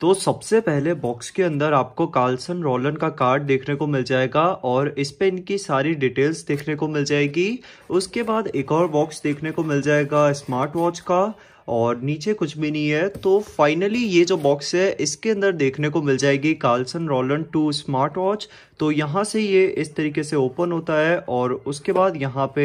तो सबसे पहले बॉक्स के अंदर आपको कार्लसन रोलन का कार्ड देखने को मिल जाएगा और इस पे इनकी सारी डिटेल्स देखने को मिल जाएगी उसके बाद एक और बॉक्स देखने को मिल जाएगा स्मार्ट वॉच का और नीचे कुछ भी नहीं है तो फाइनली ये जो बॉक्स है इसके अंदर देखने को मिल जाएगी कार्लसन रोलन टू स्मार्ट वॉच तो यहाँ से ये इस तरीके से ओपन होता है और उसके बाद यहाँ पे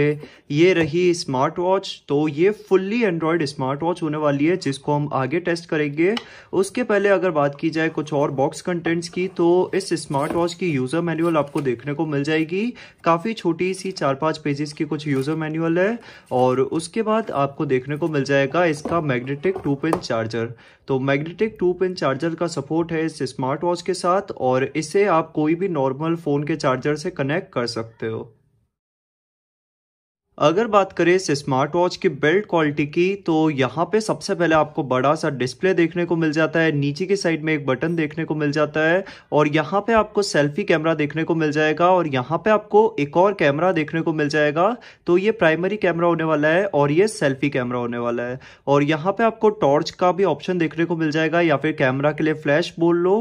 ये रही स्मार्ट वॉच तो ये फुल्ली एंड्रॉयड स्मार्ट वॉच होने वाली है जिसको हम आगे टेस्ट करेंगे उसके पहले अगर बात की जाए कुछ और बॉक्स कंटेंट्स की तो इस स्मार्ट वॉच की यूज़र मैनुअल आपको देखने को मिल जाएगी काफ़ी छोटी सी चार पाँच पेजेस की कुछ यूज़र मैनुअल है और उसके बाद आपको देखने को मिल जाएगा इसका इसका मैग्नेटिक टू पिन चार्जर तो मैग्नेटिक टू पिन चार्जर का सपोर्ट है इस स्मार्ट वॉच के साथ और इसे आप कोई भी नॉर्मल फ़ोन के चार्जर से कनेक्ट कर सकते हो अगर बात करें इस स्मार्ट वॉच की बिल्ड क्वालिटी की तो यहाँ पे सबसे पहले आपको बड़ा सा डिस्प्ले देखने को मिल जाता है नीचे की साइड में एक बटन देखने को मिल जाता है और यहाँ पे आपको सेल्फी कैमरा देखने को मिल जाएगा और यहाँ पे आपको एक और कैमरा देखने को मिल जाएगा तो ये प्राइमरी कैमरा होने वाला है और ये सेल्फी कैमरा होने वाला है और यहाँ पे आपको टॉर्च का भी ऑप्शन देखने को मिल जाएगा या फिर कैमरा के लिए फ्लैश बोल लो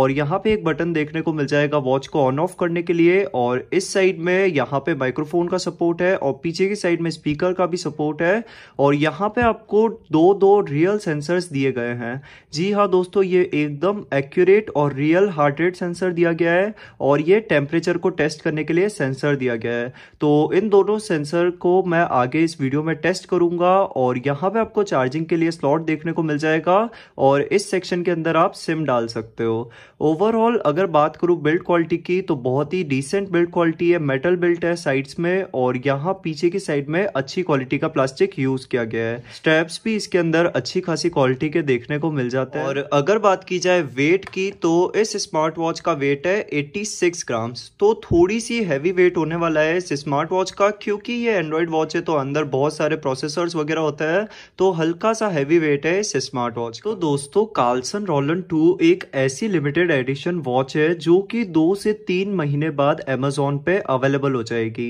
और यहाँ पे एक बटन देखने को मिल जाएगा वॉच को ऑन ऑफ करने के लिए और इस साइड में यहाँ पे माइक्रोफोन का सपोर्ट है और पीछे नीचे की साइड में स्पीकर का भी सपोर्ट है और यहाँ पे आपको दो दो रियल सेंसर्स दिए गए हैं जी हाँ दोस्तों ये एकदम एक्यूरेट और रियल हार्ट रेट सेंसर दिया गया है और ये टेम्परेचर को टेस्ट करने के लिए सेंसर दिया गया है तो इन दोनों सेंसर को मैं आगे इस वीडियो में टेस्ट करूंगा और यहाँ पे आपको चार्जिंग के लिए स्लॉट देखने को मिल जाएगा और इस सेक्शन के अंदर आप सिम डाल सकते हो ओवरऑल अगर बात करूँ बिल्ड क्वालिटी की तो बहुत ही डिसेंट बिल्ड क्वालिटी है मेटल बिल्ट है साइड्स में और यहाँ पीछे की साइड में अच्छी क्वालिटी का प्लास्टिक यूज किया गया है स्टेप्स भी इसके अंदर अच्छी खासी क्वालिटी के देखने को मिल जाते हैं और अगर बात की जाए वेट की तो इस स्मार्ट वॉच का वेट है 86 ग्राम्स तो थोड़ी सी हैवी वेट होने वाला है इस स्मार्ट वॉच का क्योंकि ये एंड्रॉयड वॉच है तो अंदर बहुत सारे प्रोसेसर वगैरह होते हैं तो हल्का सा हैवी वेट है इस स्मार्ट वॉच तो दोस्तों कार्लसन रोलन टू एक ऐसी लिमिटेड एडिशन वॉच है जो की दो से तीन महीने बाद एमेजोन पे अवेलेबल हो जाएगी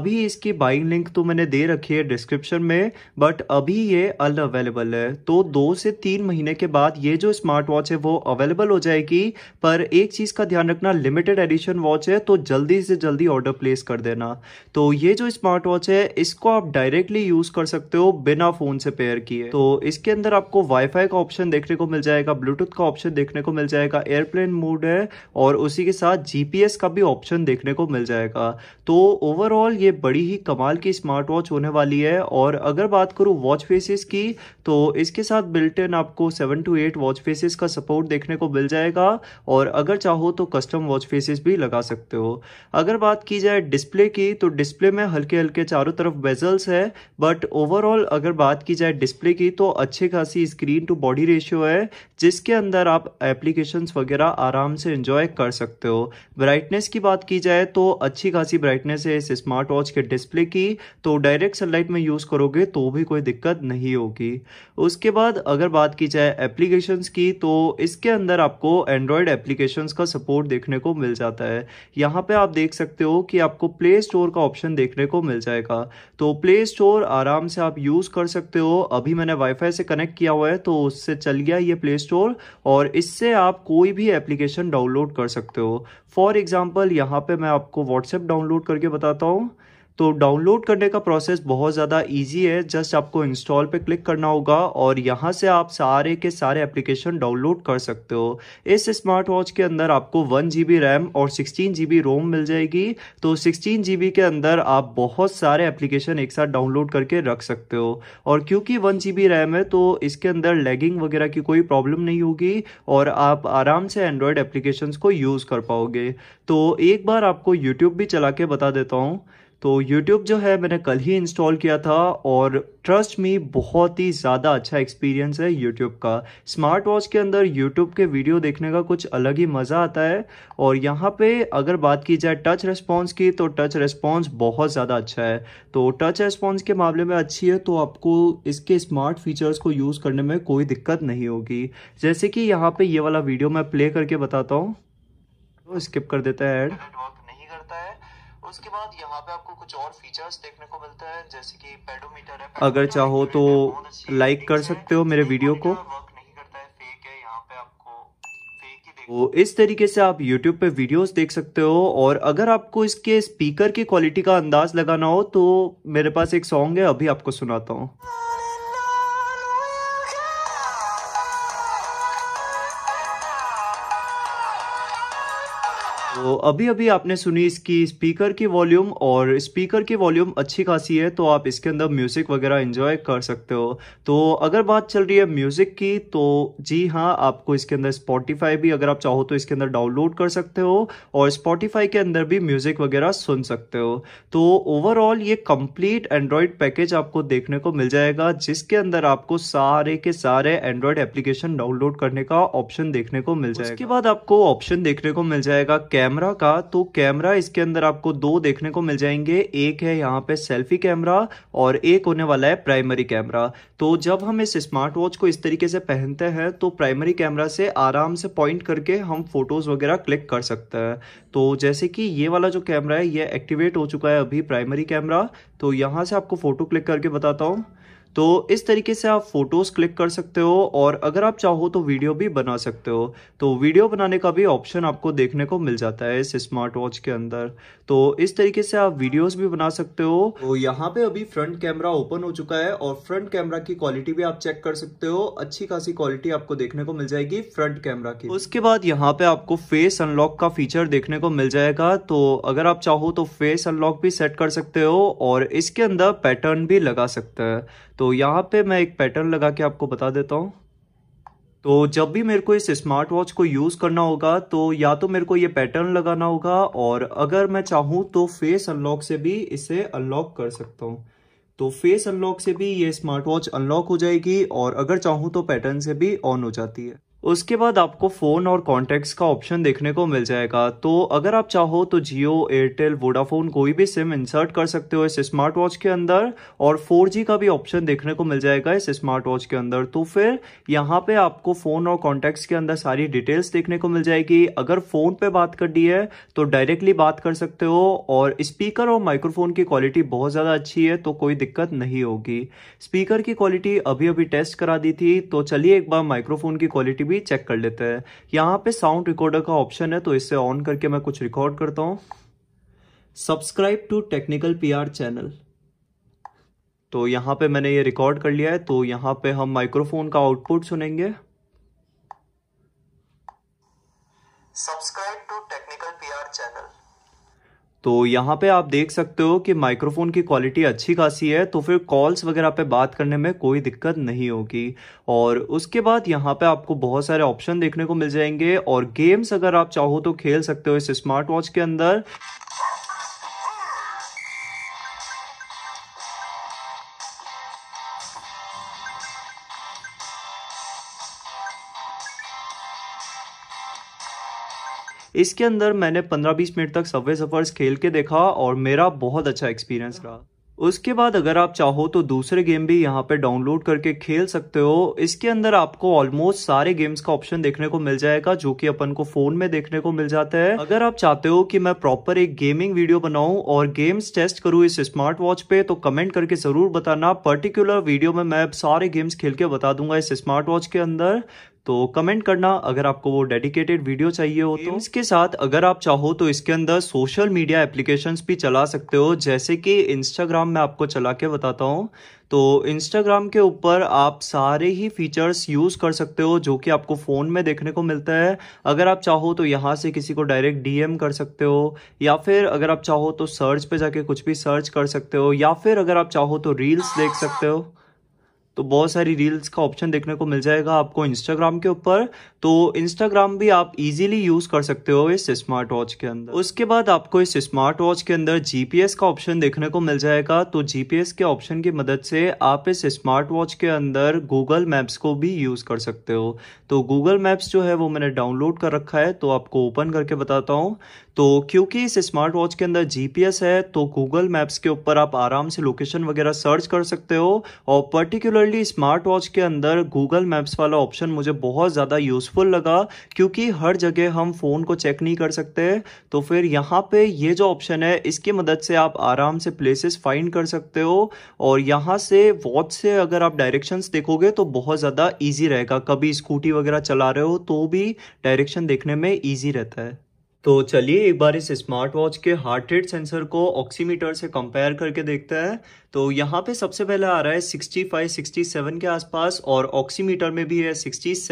अभी इसकी बाइंग लिंक तो मैंने दे रखी है डिस्क्रिप्शन में बट अभी ये अल अवेलेबल है तो दो से तीन महीने के बाद ये जो स्मार्ट वॉच है वो अवेलेबल हो जाएगी पर एक चीज़ का ध्यान रखना लिमिटेड एडिशन वॉच है तो जल्दी से जल्दी ऑर्डर प्लेस कर देना तो ये जो स्मार्ट वॉच है इसको आप डायरेक्टली यूज़ कर सकते हो बिना फ़ोन से पेयर किए तो इसके अंदर आपको वाईफाई का ऑप्शन देखने को मिल जाएगा ब्लूटूथ का ऑप्शन देखने को मिल जाएगा एयरप्लेन मोड है और उसी के साथ जीपीएस का भी ऑप्शन देखने को मिल जाएगा तो ओवरऑल ये बड़ी ही कमाल की स्मार्ट वॉच होने वाली है और अगर बात करूँ वॉच फेसिस की तो इसके साथ बिल्टन आपको seven two eight watch faces का सपोर्ट देखने को मिल जाएगा और अगर चाहो तो कस्टम वॉच फेसिस भी लगा सकते हो अगर बात की जाए डिस्प्ले की तो डिस्प्ले में हल्के हल्के चारों तरफ बेजल्स है बट ओवरऑल अगर बात की जाए डिस्प्ले की तो अच्छी खासी स्क्रीन टू बॉडी रेशियो है जिसके अंदर आप एप्लीकेशन वगैरह आराम से इंजॉय कर सकते हो ब्राइटनेस की बात की जाए तो अच्छी खासी ब्राइटनेस है इस स्मार्ट वॉच के डिस्प्ले की होगी तो डायरेक्ट सनलाइट में यूज़ करोगे तो भी कोई दिक्कत नहीं होगी उसके बाद अगर बात की जाए एप्लीकेशंस की तो इसके अंदर आपको एंड्रॉयड एप्लीकेशंस का सपोर्ट देखने को मिल जाता है यहाँ पे आप देख सकते हो कि आपको प्ले स्टोर का ऑप्शन देखने को मिल जाएगा तो प्ले स्टोर आराम से आप यूज़ कर सकते हो अभी मैंने वाईफाई से कनेक्ट किया हुआ है तो उससे चल गया ये प्ले स्टोर और इससे आप कोई भी एप्लीकेशन डाउनलोड कर सकते हो फॉर एग्जाम्पल यहाँ पे मैं आपको व्हाट्सएप डाउनलोड करके बताता हूँ तो डाउनलोड करने का प्रोसेस बहुत ज़्यादा ईजी है जस्ट आपको इंस्टॉल पे क्लिक करना होगा और यहाँ से आप सारे के सारे एप्लीकेशन डाउनलोड कर सकते हो इस स्मार्ट वॉच के अंदर आपको वन जी रैम और सिक्सटीन जी रोम मिल जाएगी तो सिक्सटीन जी के अंदर आप बहुत सारे एप्लीकेशन एक साथ डाउनलोड करके रख सकते हो और क्योंकि वन जी रैम है तो इसके अंदर लैगिंग वगैरह की कोई प्रॉब्लम नहीं होगी और आप आराम से एंड्रॉयड एप्लीकेशन को यूज़ कर पाओगे तो एक बार आपको यूट्यूब भी चला के बता देता हूँ तो यूट्यूब जो है मैंने कल ही इंस्टॉल किया था और ट्रस्ट मी बहुत ही ज़्यादा अच्छा एक्सपीरियंस है यूट्यूब का स्मार्ट वॉच के अंदर यूट्यूब के वीडियो देखने का कुछ अलग ही मज़ा आता है और यहाँ पे अगर बात की जाए टच रिस्पॉन्स की तो टच रिस्पॉन्स बहुत ज़्यादा अच्छा है तो टच रिस्पॉन्स के मामले में अच्छी है तो आपको इसके स्मार्ट फीचर्स को यूज़ करने में कोई दिक्कत नहीं होगी जैसे कि यहाँ पर ये वाला वीडियो मैं प्ले करके बताता हूँ तो स्किप कर देता है एड उसके बाद यहाँ पे आपको कुछ और फीचर्स देखने को मिलता है जैसे कि पेडोमीटर है पेडोमीटर अगर चाहो तो लाइक कर सकते हो मेरे वीडियो को तो इस तरीके से आप YouTube पे वीडियोस देख सकते हो और अगर आपको इसके स्पीकर की क्वालिटी का अंदाज लगाना हो तो मेरे पास एक सॉन्ग है अभी आपको सुनाता हूँ तो अभी अभी आपने सुनी इसकी स्पीकर की वॉल्यूम और स्पीकर की वॉल्यूम अच्छी खासी है तो आप इसके अंदर म्यूज़िक वगैरह एंजॉय कर सकते हो तो अगर बात चल रही है म्यूज़िक की तो जी हाँ आपको इसके अंदर स्पॉटिफाई भी अगर आप चाहो तो इसके अंदर डाउनलोड कर सकते हो और स्पॉटिफाई के अंदर भी म्यूज़िक वगैरह सुन सकते हो तो ओवरऑल ये कंप्लीट एंड्रॉयड पैकेज आपको देखने को मिल जाएगा जिसके अंदर आपको सारे के सारे एंड्रॉयड एप्लीकेशन डाउनलोड करने का ऑप्शन देखने को मिल जाएगा उसके बाद आपको ऑप्शन देखने को मिल जाएगा कैमरा का तो कैमरा इसके अंदर आपको दो देखने को मिल जाएंगे एक है यहाँ पे सेल्फी कैमरा और एक होने वाला है प्राइमरी कैमरा तो जब हम इस स्मार्ट वॉच को इस तरीके से पहनते हैं तो प्राइमरी कैमरा से आराम से पॉइंट करके हम फोटोज़ वगैरह क्लिक कर सकते हैं तो जैसे कि ये वाला जो कैमरा है ये एक्टिवेट हो चुका है अभी प्राइमरी कैमरा तो यहाँ से आपको फ़ोटो क्लिक करके बताता हूँ तो इस तरीके से आप फोटोज़ क्लिक कर सकते हो और अगर आप चाहो तो वीडियो भी बना सकते हो तो वीडियो बनाने का भी ऑप्शन आपको देखने को मिल जाता है इस स्मार्ट वॉच के अंदर तो इस तरीके से आप वीडियोस भी बना सकते हो तो यहाँ पे अभी फ्रंट कैमरा ओपन हो चुका है और फ्रंट कैमरा की क्वालिटी भी आप चेक कर सकते हो अच्छी खासी क्वालिटी आपको देखने को मिल जाएगी फ्रंट कैमरा की उसके बाद यहाँ पे आपको फेस अनलॉक का फीचर देखने को मिल जाएगा तो अगर आप चाहो तो फेस अनलॉक भी सेट कर सकते हो और इसके अंदर पैटर्न भी लगा सकते हैं तो यहाँ पे मैं एक पैटर्न लगा के आपको बता देता हूँ तो जब भी मेरे को इस स्मार्ट वॉच को यूज़ करना होगा तो या तो मेरे को ये पैटर्न लगाना होगा और अगर मैं चाहूँ तो फेस अनलॉक से भी इसे अनलॉक कर सकता हूँ तो फेस अनलॉक से भी ये स्मार्ट वॉच अनलॉक हो जाएगी और अगर चाहूँ तो पैटर्न से भी ऑन हो जाती है उसके बाद आपको फ़ोन और कॉन्टैक्ट्स का ऑप्शन देखने को मिल जाएगा तो अगर आप चाहो तो जियो एयरटेल वोडाफोन कोई भी सिम इंसर्ट कर सकते हो इस स्मार्ट वॉच के अंदर और 4G का भी ऑप्शन देखने को मिल जाएगा इस स्मार्ट वॉच के अंदर तो फिर यहाँ पे आपको फ़ोन और कॉन्टैक्ट्स के अंदर सारी डिटेल्स देखने को मिल जाएगी अगर फ़ोन पर बात कर दी है तो डायरेक्टली बात कर सकते हो और स्पीकर और माइक्रोफोन की क्वालिटी बहुत ज़्यादा अच्छी है तो कोई दिक्कत नहीं होगी स्पीकर की क्वालिटी अभी अभी टेस्ट करा दी थी तो चलिए एक बार माइक्रोफोन की क्वालिटी भी चेक कर लेते हैं यहाँ पे साउंड रिकॉर्डर का ऑप्शन है तो इसे ऑन करके मैं कुछ रिकॉर्ड करता हूँ subscribe to technical P channel तो यहाँ पे मैंने ये रिकॉर्ड कर लिया है तो यहाँ पे हम माइक्रोफोन का आउटपुट सुनेंगे सब्सक्राइब तो यहाँ पे आप देख सकते हो कि माइक्रोफोन की क्वालिटी अच्छी खासी है तो फिर कॉल्स वगैरह पे बात करने में कोई दिक्कत नहीं होगी और उसके बाद यहाँ पे आपको बहुत सारे ऑप्शन देखने को मिल जाएंगे और गेम्स अगर आप चाहो तो खेल सकते हो इस स्मार्ट वॉच के अंदर इसके अंदर मैंने 15-20 मिनट तक सबवे सफ़र्स खेल के देखा और मेरा बहुत अच्छा एक्सपीरियंस रहा उसके बाद अगर आप चाहो तो दूसरे गेम भी यहाँ पे डाउनलोड करके खेल सकते हो इसके अंदर आपको ऑलमोस्ट सारे गेम्स का ऑप्शन देखने को मिल जाएगा जो कि अपन को फोन में देखने को मिल जाता है अगर आप चाहते हो कि मैं प्रॉपर एक गेमिंग वीडियो बनाऊं और गेम्स टेस्ट करूं इस स्मार्ट वॉच पे तो कमेंट करके जरूर बताना पर्टिकुलर वीडियो में मैं सारे गेम्स खेल के बता दूंगा इस स्मार्ट वॉच के अंदर तो कमेंट करना अगर आपको वो डेडिकेटेड वीडियो चाहिए हो तो इसके साथ अगर आप चाहो तो इसके अंदर सोशल मीडिया एप्लीकेशन भी चला सकते हो जैसे कि इंस्टाग्राम में आपको चला के बताता हूँ तो इंस्टाग्राम के ऊपर आप सारे ही फीचर्स यूज़ कर सकते हो जो कि आपको फ़ोन में देखने को मिलता है अगर आप चाहो तो यहाँ से किसी को डायरेक्ट डीएम कर सकते हो या फिर अगर आप चाहो तो सर्च पे जाके कुछ भी सर्च कर सकते हो या फिर अगर आप चाहो तो रील्स देख सकते हो तो बहुत सारी रील्स का ऑप्शन देखने को मिल जाएगा आपको इंस्टाग्राम के ऊपर तो इंस्टाग्राम भी आप इजीली यूज़ कर सकते हो इस स्मार्ट वॉच के अंदर उसके बाद आपको इस स्मार्ट वॉच के अंदर जीपीएस का ऑप्शन देखने को मिल जाएगा तो जीपीएस के ऑप्शन की मदद से आप इस स्मार्ट वॉच के अंदर गूगल मैप्स को भी यूज़ कर सकते हो तो गूगल मैप्स जो है वो मैंने डाउनलोड कर रखा है तो आपको ओपन करके बताता हूँ तो क्योंकि इस स्मार्ट वॉच के अंदर जीपीएस है तो गूगल मैप्स के ऊपर आप आराम से लोकेशन वगैरह सर्च कर सकते हो और पर्टिकुलरली स्मार्ट वॉच के अंदर गूगल मैप्स वाला ऑप्शन मुझे बहुत ज़्यादा यूज़फुल लगा क्योंकि हर जगह हम फ़ोन को चेक नहीं कर सकते तो फिर यहाँ पे ये जो ऑप्शन है इसकी मदद से आप आराम से प्लेसेस फाइंड कर सकते हो और यहाँ से वॉच से अगर आप डायरेक्शंस देखोगे तो बहुत ज़्यादा ईजी रहेगा कभी स्कूटी वगैरह चला रहे हो तो भी डायरेक्शन देखने में ईजी रहता है तो चलिए एक बार इस स्मार्ट वॉच के हार्ट रेट सेंसर को ऑक्सीमीटर से कंपेयर करके देखते हैं तो यहाँ पे सबसे पहले आ रहा है 65 67 के आसपास और ऑक्सीमीटर में भी है 67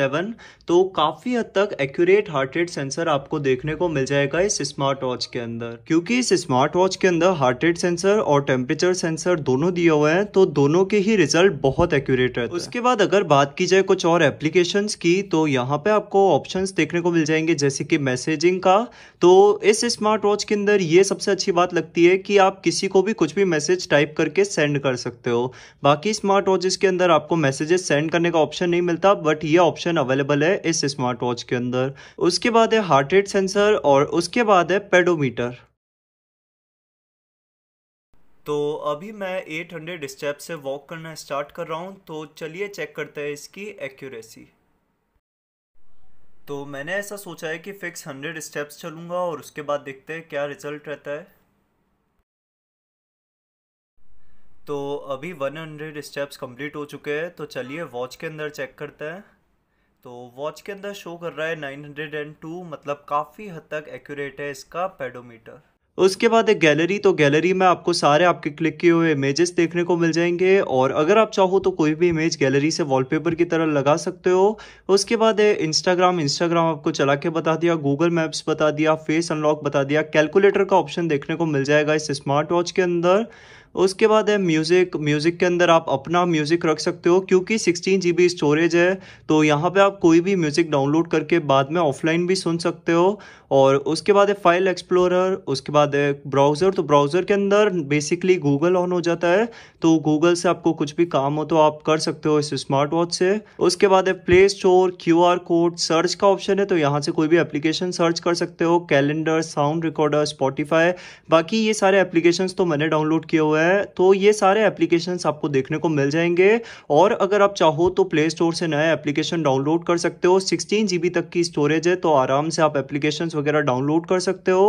तो काफ़ी हद तक एक्यूरेट हार्ट रेट सेंसर आपको देखने को मिल जाएगा इस स्मार्ट वॉच के अंदर क्योंकि इस स्मार्ट वॉच के अंदर हार्ट रेट सेंसर और टेम्परेचर सेंसर दोनों दिए हुए हैं तो दोनों के ही रिजल्ट बहुत एक्यूरेट है उसके बाद अगर बात की जाए कुछ और एप्लीकेशन की तो यहाँ पे आपको ऑप्शन देखने को मिल जाएंगे जैसे कि मैसेजिंग का तो इस स्मार्ट वॉच के अंदर ये सबसे अच्छी बात लगती है कि आप किसी को भी कुछ भी मैसेज टाइप करके मैसेजेस सेंड कर सकते हो बाकी स्मार्ट वॉचेस के अंदर आपको मैसेजेस सेंड करने का ऑप्शन नहीं मिलता बट ये ऑप्शन अवेलेबल है इस स्मार्ट वॉच के अंदर उसके बाद है हार्ट रेट सेंसर और उसके बाद है पेडोमीटर तो अभी मैं 800 स्टेप से वॉक करना स्टार्ट कर रहा हूँ तो चलिए चेक करते हैं इसकी एक्यूरेसी तो मैंने ऐसा सोचा है कि फ़िक्स 100 स्टेप्स चलूँगा और उसके बाद देखते हैं क्या रिजल्ट रहता है तो अभी 100 स्टेप्स कंप्लीट हो चुके हैं तो चलिए वॉच के अंदर चेक करते हैं तो वॉच के अंदर शो कर रहा है 902 मतलब काफ़ी हद तक एक्यूरेट है इसका पेडोमीटर उसके बाद एक गैलरी तो गैलरी में आपको सारे आपके क्लिक किए हुए इमेजेस देखने को मिल जाएंगे और अगर आप चाहो तो कोई भी इमेज गैलरी से वॉलपेपर की तरह लगा सकते हो उसके बाद इंस्टाग्राम इंस्टाग्राम आपको चला के बता दिया गूगल मैप्स बता दिया फेस अनलॉक बता दिया कैलकुलेटर का ऑप्शन देखने को मिल जाएगा इस स्मार्ट वॉच के अंदर उसके बाद है म्यूज़िक म्यूज़िक के अंदर आप अपना म्यूज़िक रख सकते हो क्योंकि सिक्सटीन जी स्टोरेज है तो यहाँ पे आप कोई भी म्यूज़िक डाउनलोड करके बाद में ऑफलाइन भी सुन सकते हो और उसके बाद है फाइल एक्सप्लोरर उसके बाद है ब्राउज़र तो ब्राउज़र के अंदर बेसिकली गूगल ऑन हो जाता है तो गूगल से आपको कुछ भी काम हो तो आप कर सकते हो इस स्मार्ट वॉच से उसके बाद है play store Q code search का ऑप्शन है तो यहाँ से कोई भी एप्लीकेशन सर्च कर सकते हो कैलेंडर साउंड रिकॉर्डर स्पॉटीफाई बाकी ये सारे एप्लीकेशन तो मैंने डाउनलोड किए हुए हुआ है तो ये सारे एप्लीकेशन आपको देखने को मिल जाएंगे और अगर आप चाहो तो प्ले स्टोर से नया एप्लीकेशन डाउनलोड कर सकते हो सिक्सटीन जीबी तक की स्टोरेज है तो आराम से आप एप्लीकेशन वगैरह डाउनलोड कर सकते हो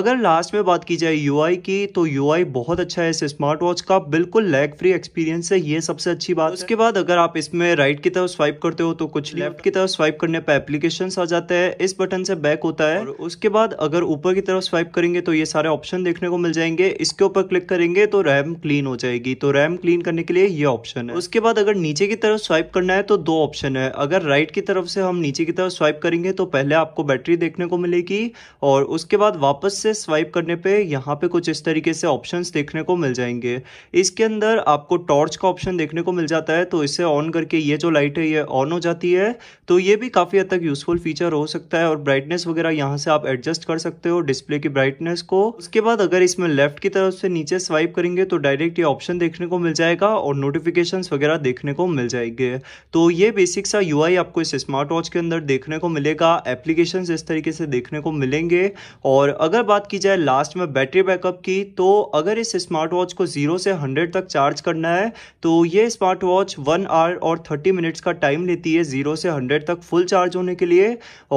अगर लास्ट में बात की जाए यू की तो यू बहुत अच्छा है इस स्मार्ट वॉच का बिल्कुल लैग फ्री एक्सपीरियंस है ये सबसे अच्छी बात उसके बाद अगर आप इसमें राइट की तरफ स्वाइप करते हो तो कुछ लेफ्ट की तरफ स्वाइप करने पर एप्लीकेशन आ जाते हैं इस बटन से बैक होता है उसके बाद अगर ऊपर की तरफ स्वाइप करेंगे तो ये सारे ऑप्शन देखने को मिल जाएंगे इसके ऊपर क्लिक करेंगे तो रैम क्लीन हो जाएगी तो रैम क्लीन करने के लिए ये ऑप्शन है उसके बाद अगर नीचे की तरफ स्वाइप करना है तो दो ऑप्शन है अगर राइट की तरफ से हम नीचे की तरफ स्वाइप करेंगे तो पहले आपको बैटरी देखने को मिलेगी और उसके बाद वापस से स्वाइप करने पे यहाँ पे कुछ इस तरीके से ऑप्शन देखने को मिल जाएंगे इसके अंदर आपको टॉर्च का ऑप्शन देखने को मिल जाता है तो इसे ऑन करके ये जो लाइट है ये ऑन हो जाती है तो ये भी काफ़ी हद तक यूजफुल फीचर हो सकता है और ब्राइटनेस वगैरह यहाँ से आप एडजस्ट कर सकते हो डिस्प्ले की ब्राइटनेस को उसके बाद अगर इसमें लेफ्ट की तरफ से नीचे स्वाइप करेंगे करेंगे तो डायरेक्ट ये ऑप्शन देखने को मिल जाएगा और नोटिफिकेशन वगैरह देखने को मिल जाएंगे तो ये बेसिक सा यू आपको इस स्मार्ट वॉच के अंदर देखने को मिलेगा एप्लीकेशन इस तरीके से देखने को मिलेंगे और अगर बात की जाए लास्ट में बैटरी बैकअप की तो अगर इस स्मार्ट वॉच को जीरो से हंड्रेड तक चार्ज करना है तो ये स्मार्ट वॉच वन आवर और थर्टी मिनट्स का टाइम लेती है जीरो से हंड्रेड तक फुल चार्ज होने के लिए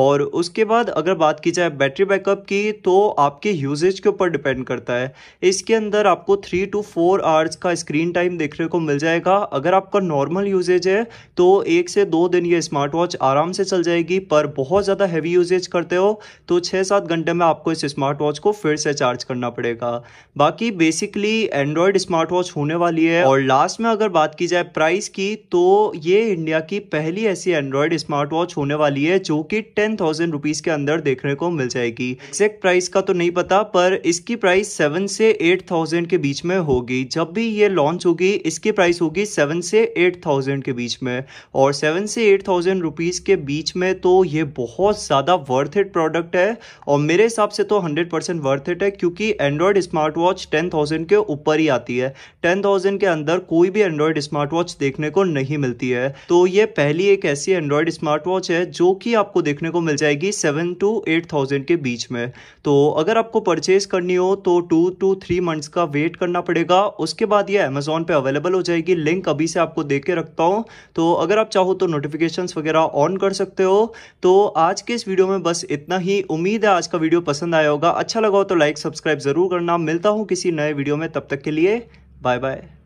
और उसके बाद अगर बात की जाए बैटरी बैकअप की तो आपके यूजेज के ऊपर डिपेंड करता है इसके अंदर आपको थ्री टू फोर आवर्स का स्क्रीन टाइम देखने को मिल जाएगा अगर आपका नॉर्मल यूजेज है तो एक से दो दिन ये स्मार्ट वॉच आराम से चल जाएगी पर बहुत ज़्यादा हैवी यूजेज करते हो तो छः सात घंटे में आपको इस स्मार्ट वॉच को फिर से चार्ज करना पड़ेगा बाकी बेसिकली एंड्रॉयड स्मार्ट वॉच होने वाली है और लास्ट में अगर बात की जाए प्राइस की तो ये इंडिया की पहली ऐसी एंड्रॉयड स्मार्ट वॉच होने वाली है जो कि टेन थाउजेंड के अंदर देखने को मिल जाएगी एग्जैक्ट प्राइस का तो नहीं पता पर इसकी प्राइस सेवन से एट के बीच में में होगी जब भी ये लॉन्च होगी इसकी प्राइस होगी सेवन से एट थाउजेंड के बीच में और सेवन से एट थाउजेंड रुपीज़ के बीच में तो ये बहुत ज़्यादा वर्थ इट प्रोडक्ट है और मेरे हिसाब से तो हंड्रेड परसेंट वर्थ इट है क्योंकि android smart watch ten thousand के ऊपर ही आती है टेन थाउजेंड के अंदर कोई भी एंड्रॉयड स्मार्ट वॉच देखने को नहीं मिलती है तो ये पहली एक ऐसी एंड्रॉयड स्मार्ट वॉच है जो कि आपको देखने को मिल जाएगी सेवन टू एट थाउजेंड के बीच में तो अगर आपको परचेज करनी हो तो टू टू थ्री मंथ्स का वेट करना पड़ेगा उसके बाद ये अमेजोन पे अवेलेबल हो जाएगी लिंक अभी से आपको दे के रखता हूँ तो अगर आप चाहो तो नोटिफिकेशन वगैरह ऑन कर सकते हो तो आज के इस वीडियो में बस इतना ही उम्मीद है आज का वीडियो पसंद आया होगा अच्छा लगा हो तो लाइक सब्सक्राइब जरूर करना मिलता हूँ किसी नए वीडियो में तब तक के लिए बाय बाय